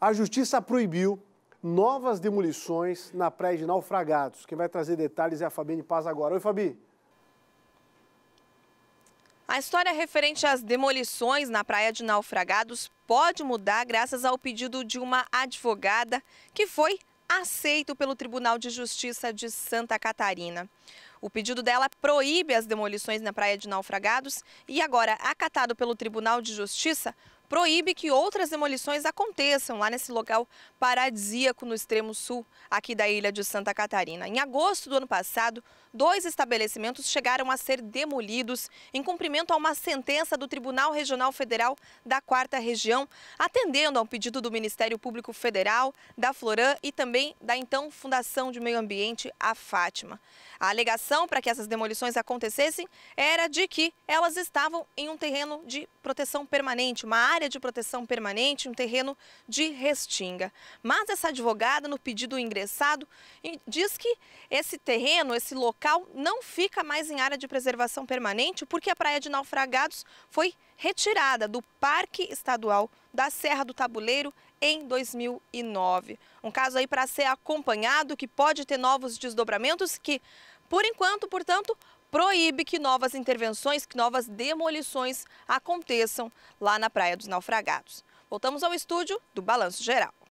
A justiça proibiu novas demolições na praia de Naufragados. Quem vai trazer detalhes é a Fabiane Paz agora. Oi, Fabi. A história referente às demolições na praia de Naufragados pode mudar graças ao pedido de uma advogada que foi aceito pelo Tribunal de Justiça de Santa Catarina. O pedido dela proíbe as demolições na Praia de Naufragados e agora, acatado pelo Tribunal de Justiça, proíbe que outras demolições aconteçam lá nesse local paradisíaco no extremo sul aqui da ilha de Santa Catarina. Em agosto do ano passado, dois estabelecimentos chegaram a ser demolidos em cumprimento a uma sentença do Tribunal Regional Federal da Quarta Região, atendendo a um pedido do Ministério Público Federal, da Floran e também da então Fundação de Meio Ambiente, a Fátima. A alegação para que essas demolições acontecessem era de que elas estavam em um terreno de proteção permanente, uma área área de proteção permanente um terreno de Restinga. Mas essa advogada, no pedido ingressado, diz que esse terreno, esse local, não fica mais em área de preservação permanente porque a praia de naufragados foi retirada do Parque Estadual da Serra do Tabuleiro em 2009. Um caso aí para ser acompanhado que pode ter novos desdobramentos que, por enquanto, portanto, proíbe que novas intervenções, que novas demolições aconteçam lá na Praia dos Naufragados. Voltamos ao estúdio do Balanço Geral.